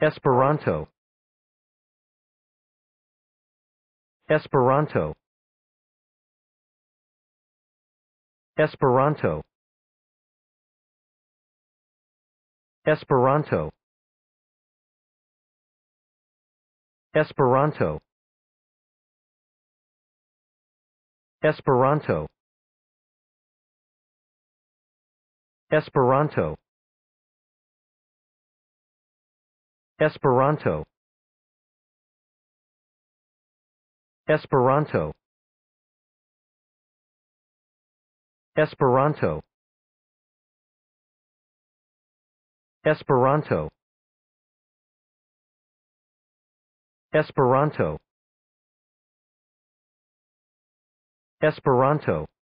Esperanto Esperanto Esperanto Esperanto Esperanto Esperanto Esperanto Esperanto Esperanto Esperanto Esperanto Esperanto Esperanto